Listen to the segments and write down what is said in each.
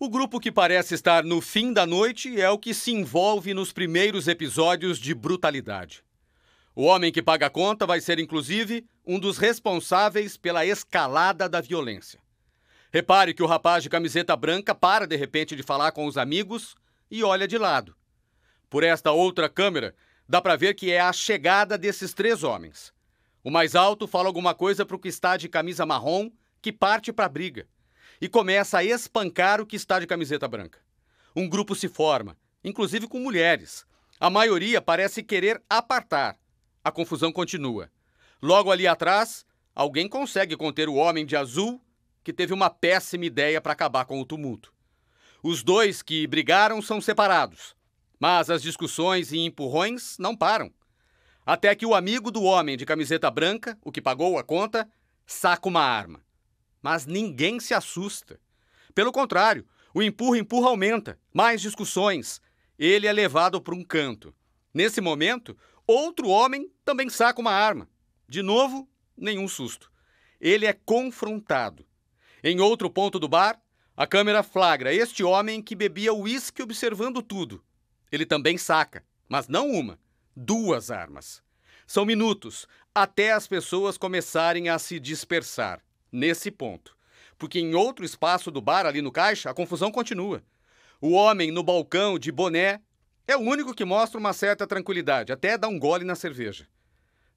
O grupo que parece estar no fim da noite é o que se envolve nos primeiros episódios de brutalidade. O homem que paga a conta vai ser, inclusive, um dos responsáveis pela escalada da violência. Repare que o rapaz de camiseta branca para de repente de falar com os amigos e olha de lado. Por esta outra câmera, dá para ver que é a chegada desses três homens. O mais alto fala alguma coisa para o que está de camisa marrom, que parte para a briga e começa a espancar o que está de camiseta branca. Um grupo se forma, inclusive com mulheres. A maioria parece querer apartar. A confusão continua. Logo ali atrás, alguém consegue conter o homem de azul que teve uma péssima ideia para acabar com o tumulto. Os dois que brigaram são separados, mas as discussões e empurrões não param. Até que o amigo do homem de camiseta branca, o que pagou a conta, saca uma arma. Mas ninguém se assusta. Pelo contrário, o empurra-empurra aumenta, mais discussões. Ele é levado para um canto. Nesse momento, outro homem também saca uma arma. De novo, nenhum susto. Ele é confrontado. Em outro ponto do bar, a câmera flagra este homem que bebia uísque observando tudo. Ele também saca, mas não uma, duas armas. São minutos até as pessoas começarem a se dispersar nesse ponto. Porque em outro espaço do bar, ali no caixa, a confusão continua. O homem no balcão de boné é o único que mostra uma certa tranquilidade, até dá um gole na cerveja.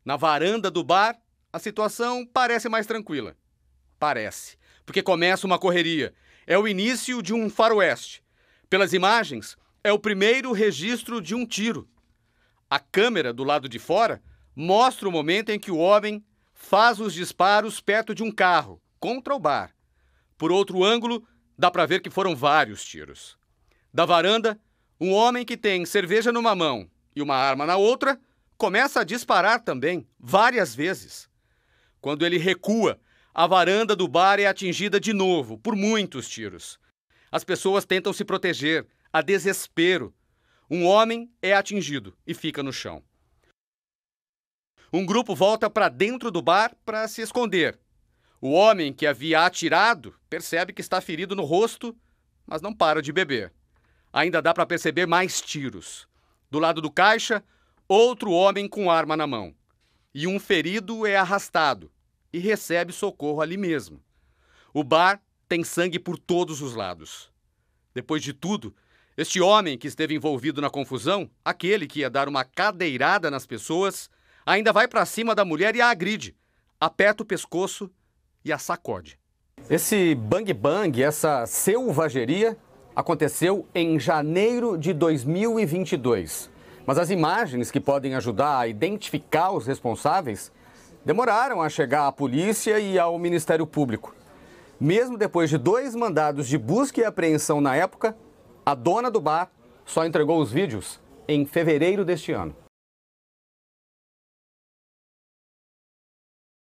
Na varanda do bar, a situação parece mais tranquila. Parece. Porque começa uma correria. É o início de um faroeste. Pelas imagens, é o primeiro registro de um tiro. A câmera do lado de fora mostra o momento em que o homem faz os disparos perto de um carro, contra o bar. Por outro ângulo, dá para ver que foram vários tiros. Da varanda, um homem que tem cerveja numa mão e uma arma na outra começa a disparar também, várias vezes. Quando ele recua, a varanda do bar é atingida de novo por muitos tiros. As pessoas tentam se proteger, a desespero. Um homem é atingido e fica no chão. Um grupo volta para dentro do bar para se esconder. O homem que havia atirado percebe que está ferido no rosto, mas não para de beber. Ainda dá para perceber mais tiros. Do lado do caixa, outro homem com arma na mão. E um ferido é arrastado e recebe socorro ali mesmo. O bar tem sangue por todos os lados. Depois de tudo, este homem que esteve envolvido na confusão, aquele que ia dar uma cadeirada nas pessoas, ainda vai para cima da mulher e a agride, aperta o pescoço e a sacode. Esse bang bang, essa selvageria, aconteceu em janeiro de 2022. Mas as imagens que podem ajudar a identificar os responsáveis demoraram a chegar à polícia e ao Ministério Público. Mesmo depois de dois mandados de busca e apreensão na época, a dona do bar só entregou os vídeos em fevereiro deste ano.